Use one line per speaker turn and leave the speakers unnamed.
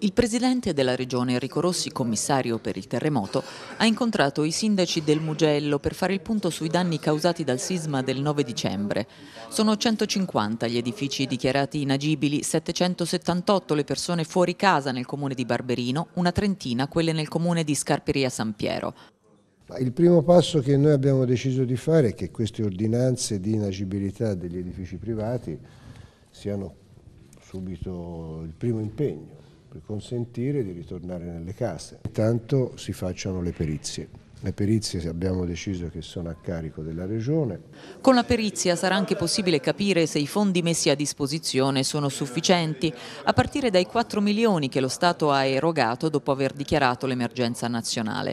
Il presidente della regione Enrico Rossi, commissario per il terremoto, ha incontrato i sindaci del Mugello per fare il punto sui danni causati dal sisma del 9 dicembre. Sono 150 gli edifici dichiarati inagibili, 778 le persone fuori casa nel comune di Barberino, una trentina quelle nel comune di Scarperia San Piero.
Il primo passo che noi abbiamo deciso di fare è che queste ordinanze di inagibilità degli edifici privati siano subito il primo impegno dunque consentire di ritornare nelle case. Intanto si facciano le perizie. Le perizie abbiamo deciso che sono a carico della Regione.
Con la perizia sarà anche possibile capire se i fondi messi a disposizione sono sufficienti, a partire dai 4 milioni che lo Stato ha erogato dopo aver dichiarato l'emergenza nazionale.